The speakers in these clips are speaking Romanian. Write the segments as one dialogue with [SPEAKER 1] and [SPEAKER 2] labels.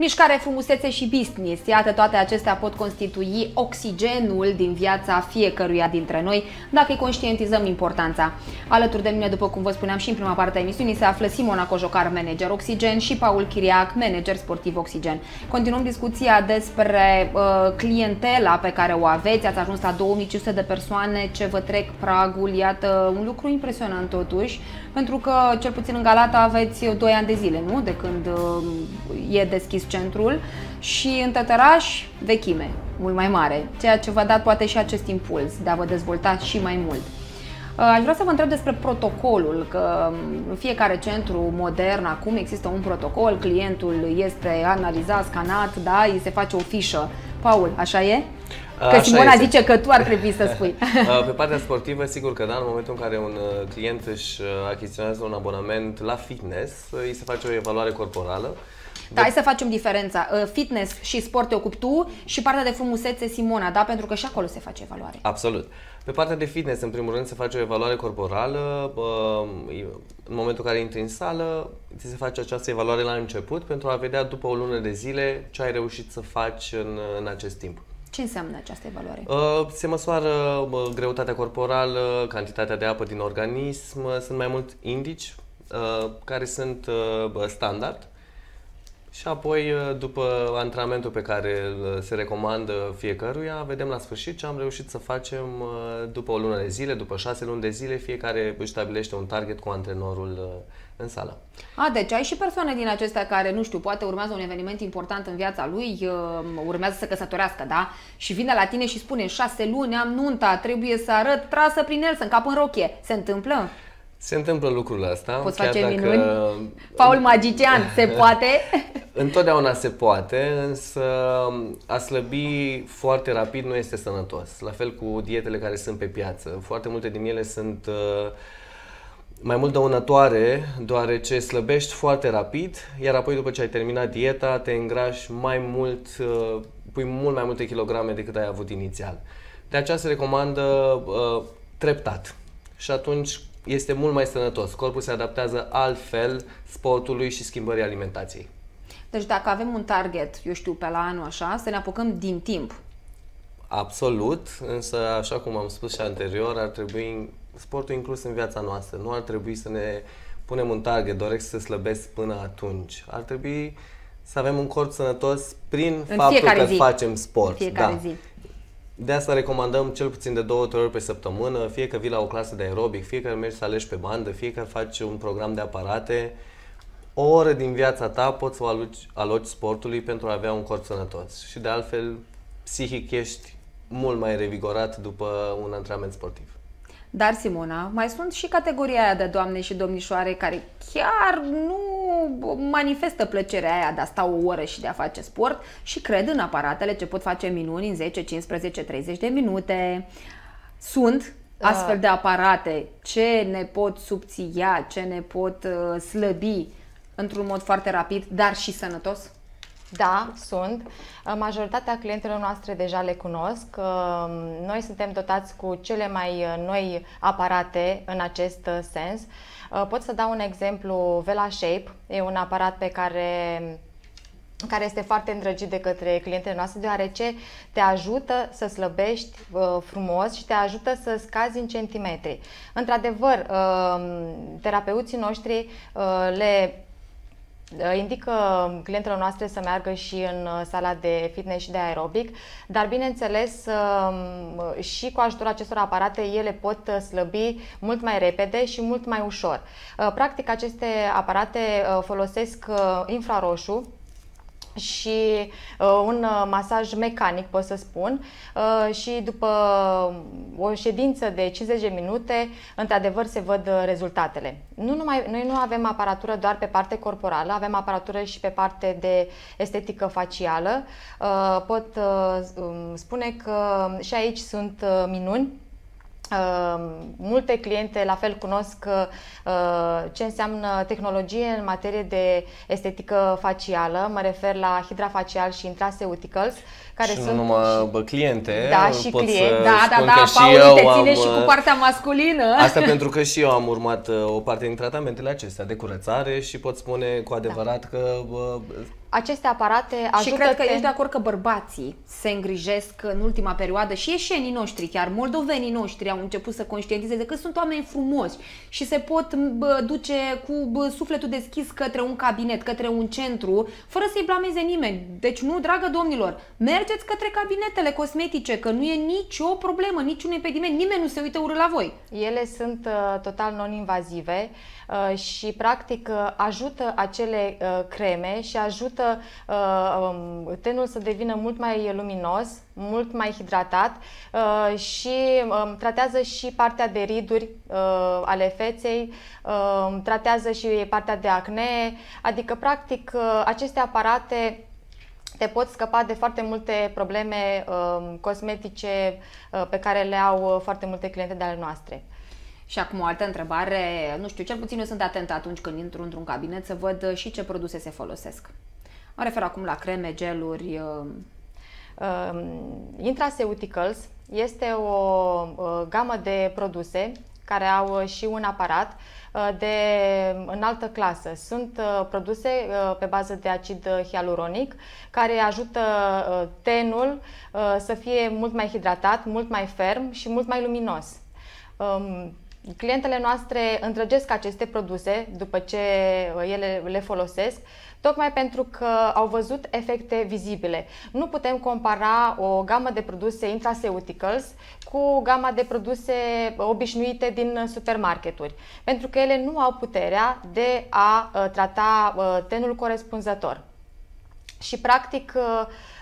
[SPEAKER 1] Mișcare, frumusețe și business, iată toate acestea pot constitui oxigenul din viața fiecăruia dintre noi dacă îi conștientizăm importanța. Alături de mine, după cum vă spuneam și în prima parte a emisiunii, se află Simona Cojocar, manager Oxigen și Paul Chiriac, manager sportiv Oxigen. Continuăm discuția despre uh, clientela pe care o aveți, ați ajuns la 2500 de persoane ce vă trec pragul, iată un lucru impresionant totuși, pentru că cel puțin în Galata aveți 2 ani de zile, nu? De când uh, e deschis centrul și în Tătăraș vechime, mult mai mare, ceea ce v-a dat poate și acest impuls de a vă dezvolta și mai mult. Uh, aș vrea să vă întreb despre protocolul, că um, în fiecare centru modern acum există un protocol, clientul este analizat, scanat, da, îi se face o fișă. Paul, așa e? Că Așa Simona este. zice că tu ar trebui să spui.
[SPEAKER 2] Uh, pe partea sportivă, sigur că da, în momentul în care un uh, client își achiziționează un abonament la fitness, îi se face o evaluare corporală
[SPEAKER 1] da, hai să facem diferența. Uh, fitness și sport te ocupi tu și partea de frumusețe Simona, da? Pentru că și acolo se face evaluare.
[SPEAKER 2] Absolut. Pe partea de fitness, în primul rând, se face o evaluare corporală. Uh, în momentul în care intri în sală, ți se face această evaluare la început pentru a vedea după o lună de zile ce ai reușit să faci în, în acest timp.
[SPEAKER 1] Ce înseamnă această evaluare?
[SPEAKER 2] Uh, se măsoară greutatea corporală, cantitatea de apă din organism, sunt mai mulți indici care sunt standard și apoi, uh, după antrenamentul pe care uh, se recomandă fiecăruia, vedem la sfârșit ce am reușit să facem uh, după o lună de zile, după șase luni de zile, fiecare își stabilește un target cu antrenorul în sală.
[SPEAKER 1] A, deci ai și persoane din acestea care, nu știu, poate urmează un eveniment important în viața lui, urmează să căsătorească, da? Și vine la tine și spune, șase luni am nunta, trebuie să arăt trasă prin el, să încap în rochie. Se întâmplă?
[SPEAKER 2] Se întâmplă lucrul ăsta. Poți chiar face dacă... minuni?
[SPEAKER 1] Paul Magician, se poate?
[SPEAKER 2] Întotdeauna se poate, însă a slăbi foarte rapid nu este sănătos. La fel cu dietele care sunt pe piață. Foarte multe din ele sunt uh, mai mult dăunătoare, deoarece slăbești foarte rapid, iar apoi după ce ai terminat dieta, te îngrași mai mult, uh, pui mult mai multe kilograme decât ai avut inițial. De aceea se recomandă uh, treptat. Și atunci este mult mai sănătos. Corpul se adaptează altfel sportului și schimbării alimentației.
[SPEAKER 1] Deci dacă avem un target, eu știu, pe la anul așa, să ne apucăm din timp.
[SPEAKER 2] Absolut, însă așa cum am spus și anterior, ar trebui sportul inclus în viața noastră. Nu ar trebui să ne punem un target, doresc să slăbesc până atunci. Ar trebui să avem un corp sănătos prin în faptul că zi. facem sport. În fiecare da. zi. De asta recomandăm cel puțin de două, trei ori pe săptămână, fie că vii la o clasă de aerobic, fie că mergi să alegi pe bandă, fie că faci un program de aparate. O oră din viața ta poți să o aloci, aloci sportului pentru a avea un corp sănătos. Și de altfel, psihic ești mult mai revigorat după un antrenament sportiv.
[SPEAKER 1] Dar, Simona, mai sunt și categoria aia de doamne și domnișoare care chiar nu manifestă plăcerea aia de a sta o oră și de a face sport și cred în aparatele ce pot face minuni în 10, 15, 30 de minute. Sunt da. astfel de aparate ce ne pot
[SPEAKER 3] subția, ce ne pot uh, slăbi într-un mod foarte rapid, dar și sănătos? Da, sunt. Uh, majoritatea clientelor noastre deja le cunosc. Uh, noi suntem dotați cu cele mai uh, noi aparate în acest sens. Pot să dau un exemplu, Vela Shape e un aparat pe care care este foarte îndrăgit de către clientele noastre, deoarece te ajută să slăbești frumos și te ajută să scazi în centimetri. Într-adevăr, terapeuții noștri le Ă, indică clientelor noastre să meargă și în ă, sala de fitness și de aerobic, dar bineînțeles ă, și cu ajutorul acestor aparate ele pot slăbi mult mai repede și mult mai ușor. Practic aceste aparate folosesc infraroșu și uh, un uh, masaj mecanic, pot să spun, uh, și după o ședință de 50 de minute, într-adevăr, se văd uh, rezultatele. Nu numai, noi nu avem aparatură doar pe parte corporală, avem aparatură și pe parte de estetică facială. Uh, pot uh, um, spune că și aici sunt uh, minuni Uh, multe cliente la fel cunosc uh, ce înseamnă tehnologie în materie de estetică facială, mă refer la hidrafacial și intraseuticals, care și sunt nu
[SPEAKER 2] numai bă, cliente, da, și pot client. să da, da, da, da, și da, Paul, eu te ține am, și cu
[SPEAKER 3] partea masculină. Asta
[SPEAKER 2] pentru că și eu am urmat uh, o parte din tratamentele acestea de curățare și pot spune cu da. adevărat da. că bă,
[SPEAKER 1] aceste
[SPEAKER 3] aparate ajută Și cred că ești de acord
[SPEAKER 1] că bărbații se îngrijesc în ultima perioadă și ieșenii noștri, chiar moldovenii noștri au început să conștientizeze că sunt oameni frumoși și se pot duce cu sufletul deschis către un cabinet, către un centru, fără să-i blameze nimeni. Deci nu, dragă domnilor, mergeți către cabinetele cosmetice, că nu e nicio
[SPEAKER 3] problemă, niciun impediment, nimeni nu se uită urât la voi. Ele sunt uh, total non-invazive. Uh, și practic uh, ajută acele uh, creme și ajută um, tenul să devină mult mai luminos, mult mai hidratat și um, tratează și partea de riduri ale feței, um, tratează și partea de acne, adică practic aceste aparate te pot scăpa de foarte multe probleme cosmetice pe care le au foarte multe cliente de ale noastre. Și acum o altă întrebare, nu
[SPEAKER 1] știu, cel puțin eu sunt atentă atunci când intru într-un cabinet să văd uh, și ce produse se folosesc. Mă refer
[SPEAKER 3] acum la creme, geluri. Uh, um, Intraseuticals este o uh, gamă de produse care au uh, și un aparat uh, de înaltă clasă. Sunt produse pe bază de acid hialuronic care ajută tenul să fie mult mai hidratat, mult mai ferm și mult mai luminos. Um, Clientele noastre îndrăgesc aceste produse după ce uh, ele le folosesc, tocmai pentru că au văzut efecte vizibile. Nu putem compara o gamă de produse intraseuticals cu gama de produse obișnuite din supermarketuri, pentru că ele nu au puterea de a uh, trata uh, tenul corespunzător. Și, practic, uh,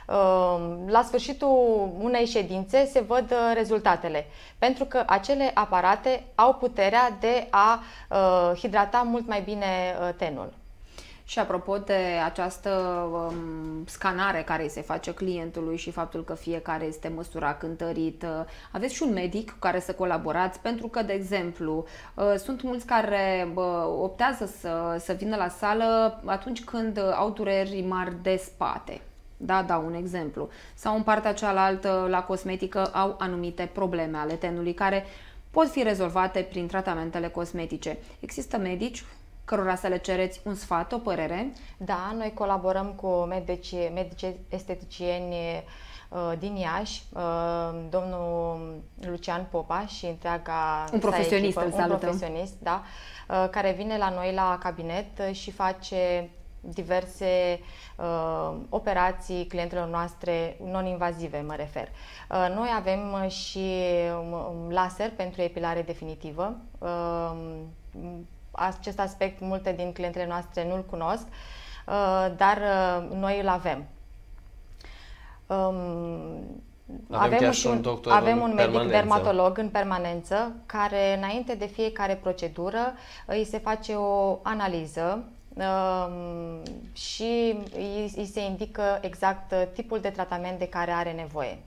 [SPEAKER 3] Ehm, la sfârșitul unei ședințe se văd uh, rezultatele, pentru că acele aparate au puterea de a uh, hidrata mult mai bine uh, tenul. Și apropo de această
[SPEAKER 1] um, scanare care îi se face clientului și faptul că fiecare este măsura cântărit, aveți și un medic cu care să colaborați? Pentru că, de exemplu, sunt mulți care optează să, să vină la sală atunci când au dureri mari de spate. Da, da, un exemplu. Sau în partea cealaltă, la cosmetică, au anumite probleme ale tenului care pot fi rezolvate prin tratamentele cosmetice.
[SPEAKER 3] Există medici cărora să le cereți un sfat, o părere? Da, noi colaborăm cu medici, medici esteticieni uh, din Iași, uh, domnul Lucian Popa și întreaga Un profesionist, echipă, un profesionist, da, uh, care vine la noi la cabinet și face diverse uh, operații clientelor noastre non-invazive, mă refer. Uh, noi avem uh, și um, um, laser pentru epilare definitivă. Uh, acest aspect multe din clientele noastre nu-l cunosc, uh, dar uh, noi îl avem. Um, avem, avem, și un, doctor avem un medic permanență. dermatolog în permanență care înainte de fiecare procedură îi se face o analiză și îi se indică exact uh, tipul de tratament de care are nevoie.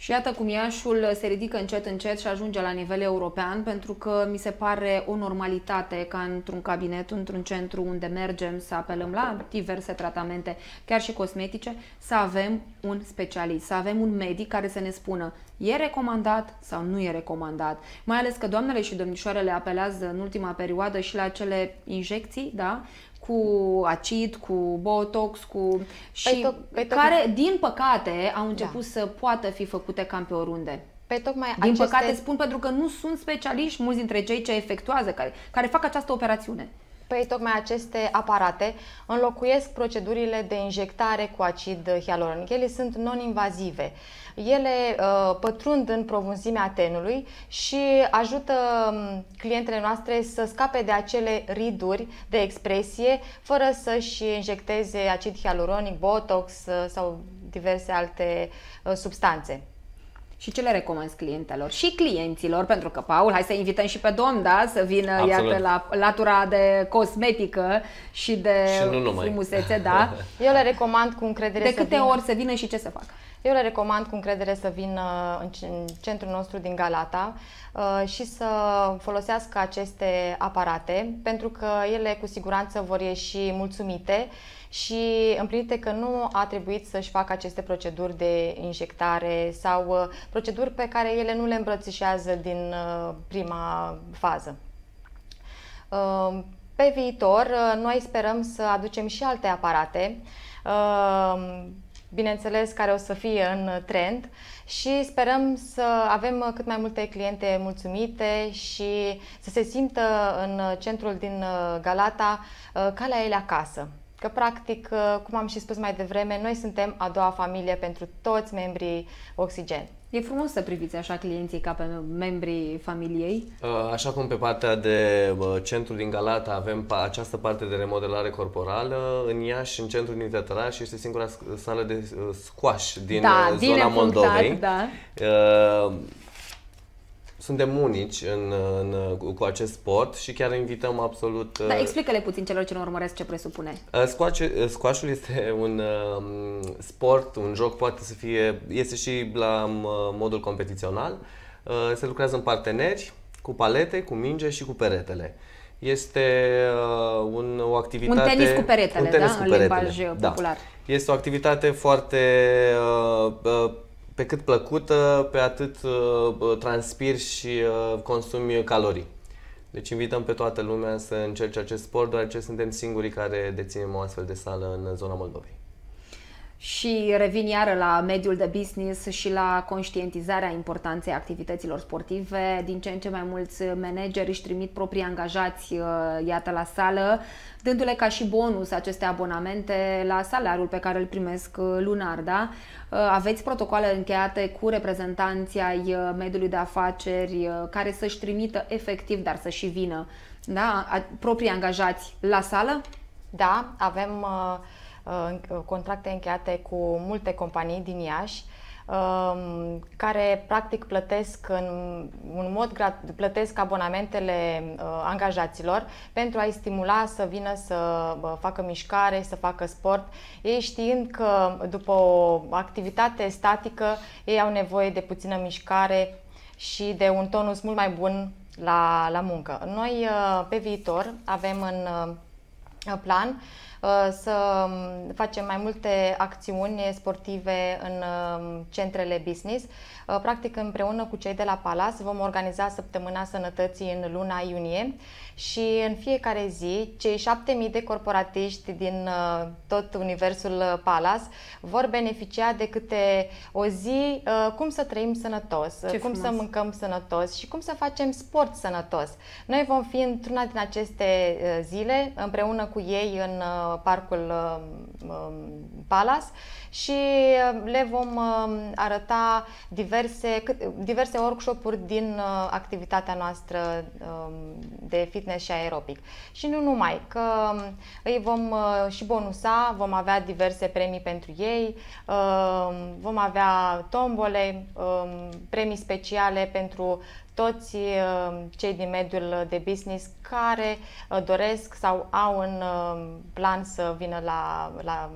[SPEAKER 3] Și iată cum
[SPEAKER 1] Iașul se ridică încet, încet și ajunge la nivel european, pentru că mi se pare o normalitate ca într-un cabinet, într-un centru unde mergem să apelăm la diverse tratamente, chiar și cosmetice, să avem un specialist, să avem un medic care să ne spună e recomandat sau nu e recomandat. Mai ales că doamnele și domnișoarele apelează în ultima perioadă și la acele injecții, da? cu acid, cu botox, cu păi și pe to- pe to- care, din păcate, au început da. să poată fi făcute cam pe oriunde.
[SPEAKER 3] Pe păi tocmai Din aceste... păcate spun pentru că nu sunt specialiști mulți dintre cei ce efectuează, care, care fac această operațiune. Păi tocmai aceste aparate înlocuiesc procedurile de injectare cu acid hialuronic. Ele sunt non-invazive. Ele uh, pătrund în provunzimea tenului și ajută um, clientele noastre să scape de acele riduri de expresie fără să-și injecteze acid hialuronic, botox uh, sau diverse alte uh, substanțe și ce
[SPEAKER 1] le recomand clientelor și clienților, pentru că, Paul, hai să invităm și pe domn, da, să vină, Absolut. iată, la
[SPEAKER 3] latura de cosmetică și de și nu frumusețe, da. Eu le recomand cu încredere De câte vină. ori să vină și ce să facă? Eu le recomand cu încredere să vină în centrul nostru din Galata uh, și să folosească aceste aparate, pentru că ele cu siguranță vor ieși mulțumite și împlinite că nu a trebuit să-și facă aceste proceduri de injectare sau uh, proceduri pe care ele nu le îmbrățișează din uh, prima fază. Pe viitor, noi sperăm să aducem și alte aparate bineînțeles, care o să fie în trend și sperăm să avem cât mai multe cliente mulțumite și să se simtă în centrul din uh, Galata uh, ca la ele acasă. Că, practic, uh, cum am și spus mai devreme, noi suntem a doua familie pentru toți membrii Oxigen. E frumos să priviți așa clienții ca pe membrii familiei.
[SPEAKER 2] Uh, așa cum pe partea de uh, centru din Galata avem această parte de remodelare corporală, în Iași, în centru din Tătăraș, este singura sală de squash din da, zona bine Moldovei. Punctat, da suntem unici în, în, cu acest sport și chiar invităm absolut... Dar uh,
[SPEAKER 1] explică-le puțin celor ce nu urmăresc ce presupune.
[SPEAKER 2] Uh, Squash-ul uh, este un um, sport, un joc poate să fie... Este și la um, modul competițional. Se lucrează în parteneri, cu palete, cu minge și cu peretele. Este un, o activitate... Un tenis cu peretele, un tenis da? Cu peretele. În limbaj da. popular. Este o activitate foarte... Uh, uh, pe cât plăcută, pe atât uh, transpir și uh, consumi calorii. Deci invităm pe toată lumea să încerce acest sport, deoarece suntem singurii care deținem o astfel de sală în zona Moldovei.
[SPEAKER 1] Și revin iară la mediul de business și la conștientizarea importanței activităților sportive. Din ce în ce mai mulți manageri își trimit proprii angajați, uh, iată, la sală, dându-le ca și bonus aceste abonamente la salariul pe care îl primesc uh, lunar, da? Uh, aveți protocoale încheiate cu reprezentanții ai mediului de afaceri care să-și trimită efectiv, dar să și vină, da?
[SPEAKER 3] Proprii angajați la sală? Da, avem uh Uh, contracte încheiate cu multe companii din Iași um, care practic plătesc în un mod plătesc abonamentele uh, angajaților pentru a-i stimula să vină să uh, facă mișcare, să facă sport, ei știind că după o activitate statică ei au nevoie de puțină mișcare și de un tonus mult mai bun la, la muncă. Noi pe viitor avem în plan Uh, să um, facem mai multe acțiuni sportive în um, centrele business. Uh, practic, împreună cu cei de la Palas vom organiza Săptămâna Sănătății în luna iunie și în fiecare zi cei 7000 de corporatiști din uh, tot universul Palas vor beneficia de câte o zi cum să trăim sănătos, Ce cum frumos. să mâncăm sănătos și cum să facem sport sănătos. Noi vom fi într-una din aceste zile împreună cu ei în parcul um, um, Palace și um, le vom arăta diverse, diverse workshop-uri din uh, activitatea noastră de fitness și aerobic. Și nu numai, că îi vom uh, și bonusa, vom avea diverse premii pentru ei, vom avea tombole, premii speciale pentru toți cei din mediul de business care uh, doresc sau au în plan să vină la, la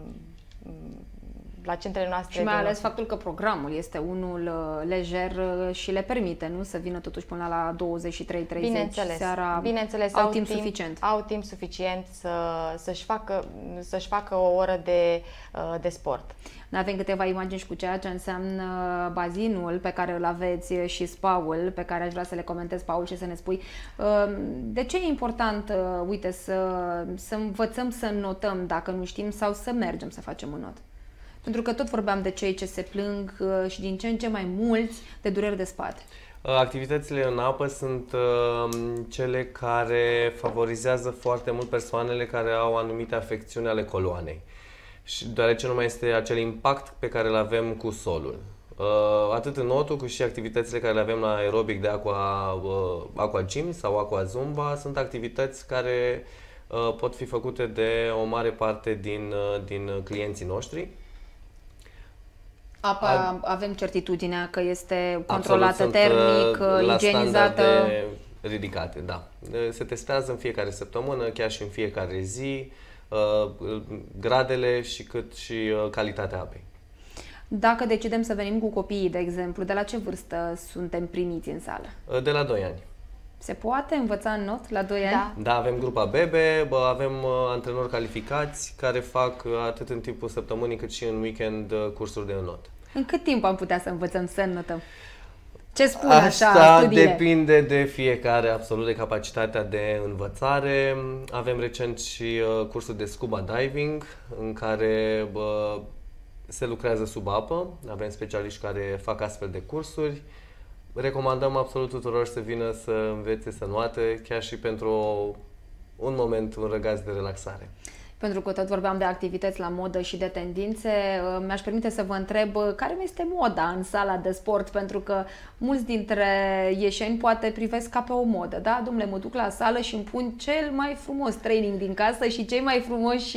[SPEAKER 3] la centrele noastre. Și mai ales la... faptul că programul este unul uh, lejer uh, și le permite, nu? Să vină totuși până la 23-30 Bineînțeles. seara. Bineînțeles, au, au timp, timp suficient. Au timp suficient să, să-și, facă, să-și facă o oră de, uh, de sport. Ne avem câteva imagini și cu ceea ce înseamnă bazinul pe care îl
[SPEAKER 1] aveți și spaul pe care aș vrea să le comentez, Paul, și să ne spui de ce e important, uite, să, să învățăm să notăm dacă nu știm sau să mergem să facem un not. Pentru că tot vorbeam de cei ce se plâng uh, și din ce în ce mai mulți de dureri de spate.
[SPEAKER 2] Uh, activitățile în apă sunt uh, cele care favorizează foarte mult persoanele care au anumite afecțiuni ale coloanei. Și deoarece nu mai este acel impact pe care îl avem cu solul. Atât în notul, cât și activitățile care le avem la aerobic de aqua, aqua gym sau aqua zumba sunt activități care pot fi făcute de o mare parte din, din clienții noștri
[SPEAKER 1] Apa a, avem certitudinea că este controlată absolut, termic, uh, la igienizată.
[SPEAKER 2] ridicate, da. Se testează în fiecare săptămână, chiar și în fiecare zi, uh, gradele și cât și uh, calitatea apei.
[SPEAKER 1] Dacă decidem să venim cu copiii, de exemplu, de la ce vârstă suntem primiți în sală?
[SPEAKER 2] De la 2 ani.
[SPEAKER 1] Se poate învăța în not la 2 ani? Da.
[SPEAKER 2] da, avem grupa Bebe, bă, avem uh, antrenori calificați care fac uh, atât în timpul săptămânii cât și în weekend uh, cursuri de not.
[SPEAKER 1] În cât timp am putea să învățăm să înnotăm?
[SPEAKER 3] Ce spun Asta așa studiile?
[SPEAKER 2] depinde de fiecare, absolut, de capacitatea de învățare. Avem recent și uh, cursul de scuba diving, în care se lucrează sub apă. Avem specialiști care fac astfel de cursuri recomandăm absolut tuturor să vină să învețe să nuate, chiar și pentru un moment, un răgaz de relaxare
[SPEAKER 1] pentru că tot vorbeam de activități la modă și de tendințe, uh, mi-aș permite să vă întreb uh, care este moda în sala de sport, pentru că mulți dintre ieșeni poate privesc ca pe o modă, da? Dumnezeu, mă duc la sală și îmi pun cel mai frumos training din casă și cei mai frumoși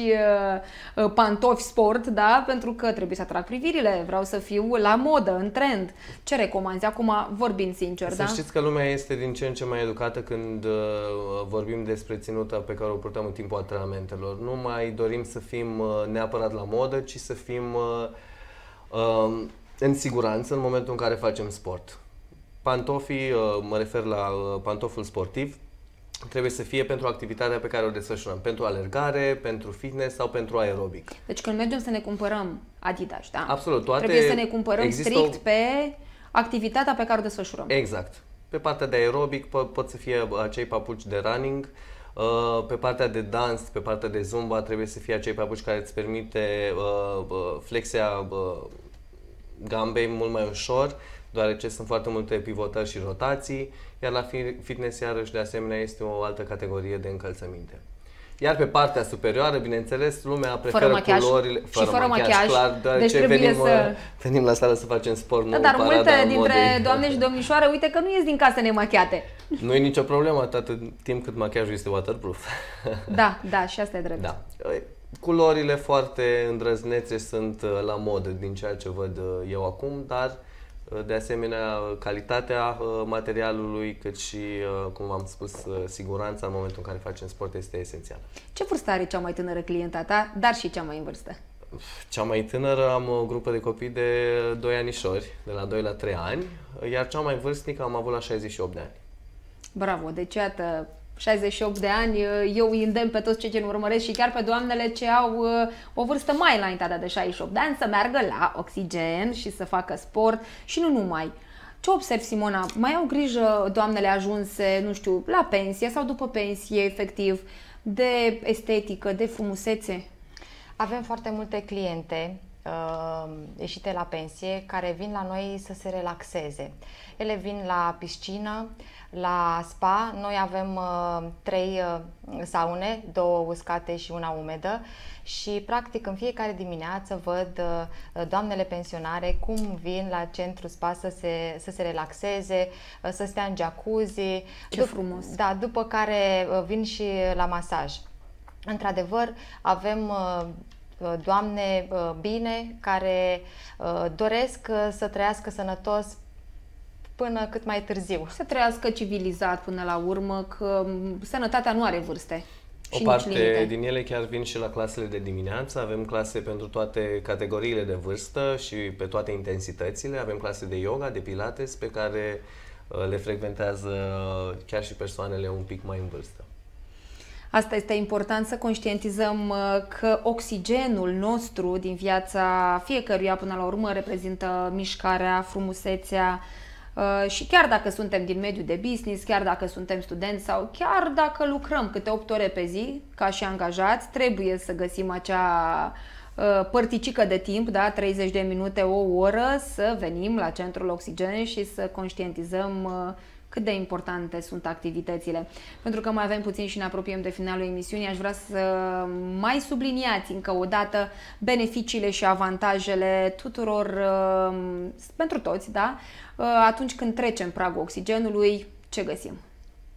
[SPEAKER 1] uh, pantofi sport, da? Pentru că trebuie să atrag privirile, vreau să fiu la modă, în trend. Ce recomanzi acum, vorbind sincer, să da? Să știți
[SPEAKER 2] că lumea este din ce în ce mai educată când vorbim despre ținuta pe care o purtăm în timpul antrenamentelor. Nu mai mai dorim să fim uh, neapărat la modă, ci să fim uh, um, în siguranță în momentul în care facem sport. Pantofii, uh, mă refer la pantoful sportiv, trebuie să fie pentru activitatea pe care o desfășurăm, pentru alergare, pentru fitness sau pentru aerobic.
[SPEAKER 1] Deci când mergem să ne cumpărăm Adidas, da? Absolut, toate Trebuie să ne cumpărăm strict o... pe activitatea pe care o desfășurăm.
[SPEAKER 2] Exact. Pe partea de aerobic pot să fie acei papuci de running, uh, Uh, pe partea de dans, pe partea de zumba, trebuie să fie acei papuci care îți permite uh, uh, flexia gambei mult mai ușor, deoarece sunt foarte multe pivotări și rotații, iar la fitness iarăși de asemenea este o altă categorie de încălțăminte. Iar pe partea superioară, bineînțeles, lumea preferă fără machiaj. culorile fără și fără machiaj, machiaj. clar, deoarece deci venim, să... Uh, venim la sală să facem sport, da, dar multe dintre modei.
[SPEAKER 1] doamne și domnișoare, uite că nu ies din casă nemachiate.
[SPEAKER 2] Nu e nicio problemă atât timp cât machiajul este waterproof.
[SPEAKER 1] Da, da, și asta e drept. Da.
[SPEAKER 2] Culorile foarte îndrăznețe sunt uh, la mod din ceea ce văd uh, eu acum, dar uh, de asemenea calitatea uh, materialului, cât și, uh, cum v-am spus, uh, siguranța în momentul în care facem sport este esențială.
[SPEAKER 1] Ce vârstă are cea mai tânără clienta ta, dar și cea mai în vârstă?
[SPEAKER 2] Cea mai tânără am o grupă de copii de 2 anișori, de la 2 la 3 ani, iar cea mai vârstnică am avut la 68 de ani.
[SPEAKER 1] Bravo, deci iată, 68 de ani, uh, eu îi îndemn pe toți cei ce ne urmăresc și chiar pe doamnele ce au uh, o vârstă mai înaintată de 68 de ani să meargă la oxigen și să facă sport și nu numai. Ce observ, Simona? Mai au grijă doamnele ajunse, nu știu, la pensie sau după pensie, efectiv, de estetică, de frumusețe?
[SPEAKER 3] Avem foarte multe cliente uh, ieșite la pensie care vin la noi să se relaxeze. Ele vin la piscină, la spa, noi avem uh, trei uh, saune, două uscate și una umedă și practic în fiecare dimineață văd uh, doamnele pensionare cum vin la centru spa să se, să se relaxeze, uh, să stea în jacuzzi. Ce dup- frumos! Da, după care uh, vin și la masaj. Într-adevăr, avem uh, Uh, doamne uh, bine, care uh, doresc să trăiască sănătos până cât mai târziu. Să trăiască civilizat până la urmă, că sănătatea nu are
[SPEAKER 1] vârste. O parte din
[SPEAKER 2] ele chiar vin și la clasele de dimineață. Avem clase pentru toate categoriile de vârstă și pe toate intensitățile. Avem clase de yoga, de pilates, pe care le frecventează chiar și persoanele un pic mai în vârstă.
[SPEAKER 1] Asta este important să conștientizăm uh, că oxigenul nostru din viața fiecăruia până la urmă reprezintă mișcarea, frumusețea, uh, și chiar dacă suntem din mediul de business, chiar dacă suntem studenți sau chiar dacă lucrăm câte 8 ore pe zi ca și angajați, trebuie să găsim acea uh, părticică de timp, da, 30 de minute, o oră, să venim la centrul oxigen și să conștientizăm cât de importante sunt activitățile. Pentru că mai avem puțin și ne apropiem de finalul emisiunii, aș vrea să mai subliniați încă o dată beneficiile și avantajele tuturor, um, pentru toți, da? Uh, atunci când trecem pragul oxigenului, ce găsim?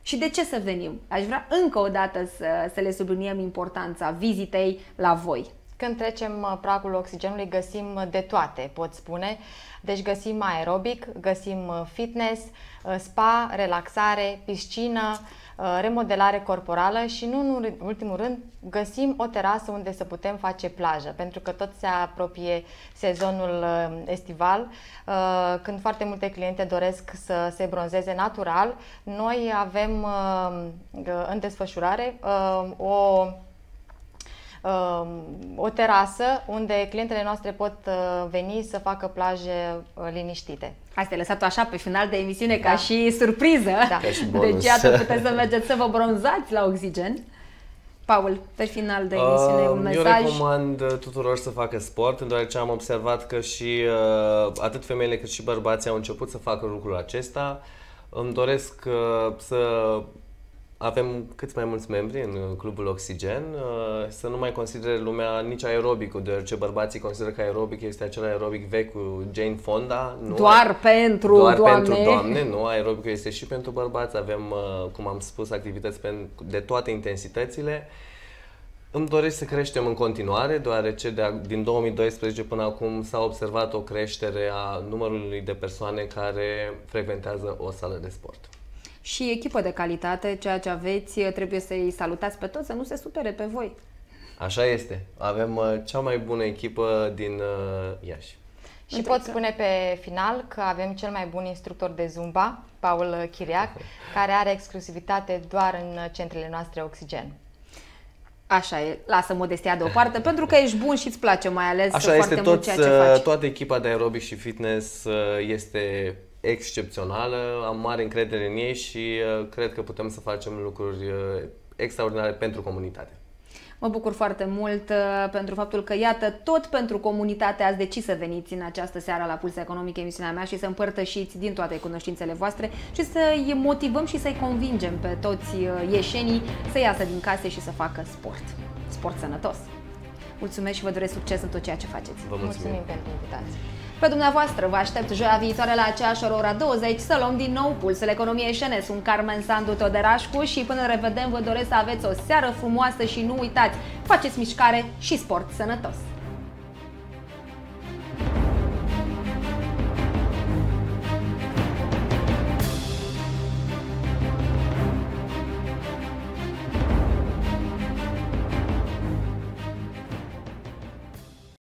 [SPEAKER 1] Și de ce să venim? Aș vrea încă o dată
[SPEAKER 3] să, să le subliniem importanța vizitei la voi. Când trecem uh, pragul oxigenului, găsim uh, de toate, pot spune. Deci găsim aerobic, găsim uh, fitness, spa, relaxare, piscină, remodelare corporală și nu în ultimul rând găsim o terasă unde să putem face plajă, pentru că tot se apropie sezonul estival, când foarte multe cliente doresc să se bronzeze natural, noi avem în desfășurare o Um, o terasă unde clientele noastre pot uh, veni să facă plaje uh, liniștite. Asta e lăsat așa pe final de emisiune da. ca și surpriză.
[SPEAKER 1] Da. Ca și deci, bonus. Deci iată, puteți să
[SPEAKER 3] mergeți să vă bronzați la oxigen.
[SPEAKER 1] Paul, pe final de um, emisiune, uh, un mesaj. Eu
[SPEAKER 2] recomand tuturor să facă sport, deoarece am observat că și uh, atât femeile cât și bărbații au început să facă lucrul acesta. Îmi doresc uh, să avem cât mai mulți membri în uh, Clubul Oxigen, uh, să nu mai considere lumea nici aerobicul, deoarece bărbații consideră că aerobic este acel aerobic vechi cu Jane Fonda. Nu, doar pentru doar doamne. pentru doamne, nu, aerobicul este și pentru bărbați, avem, uh, cum am spus, activități de toate intensitățile. Îmi doresc să creștem în continuare, deoarece de, din 2012 până acum s-a observat o creștere a numărului de persoane care frecventează o sală de sport
[SPEAKER 1] și echipă de calitate, ceea ce aveți, trebuie să-i salutați
[SPEAKER 3] pe toți, să nu se supere pe voi.
[SPEAKER 2] Așa este. Avem uh, cea mai bună echipă din uh, Iași.
[SPEAKER 3] Și pot da. spune pe final că avem cel mai bun instructor de Zumba, Paul Chiriac, care are exclusivitate doar în centrele noastre Oxigen. Așa e, lasă modestia deoparte, pentru că ești bun și îți place mai ales Așa
[SPEAKER 1] foarte este, mult toți, ceea ce uh, faci.
[SPEAKER 2] toată echipa de aerobic și fitness este excepțională, am mare încredere în ei și uh, cred că putem să facem lucruri uh, extraordinare pentru comunitate.
[SPEAKER 1] Mă bucur foarte mult uh, pentru faptul că, iată, tot pentru comunitate ați decis să veniți în această seară la Pulsa Economică, emisiunea mea, și să împărtășiți din toate cunoștințele voastre și să-i motivăm și să-i convingem pe toți ieșenii să iasă din case și să facă sport. Sport sănătos! Mulțumesc și vă doresc succes în tot ceea ce faceți.
[SPEAKER 3] Vă mulțumim, mulțumim pentru invitație.
[SPEAKER 1] Pe dumneavoastră vă aștept joia viitoare la aceeași ora 20 să luăm din nou pulsul economiei șene. Sunt Carmen Sandu Toderașcu și până revedem vă doresc să aveți o seară frumoasă și nu uitați, faceți mișcare și sport sănătos!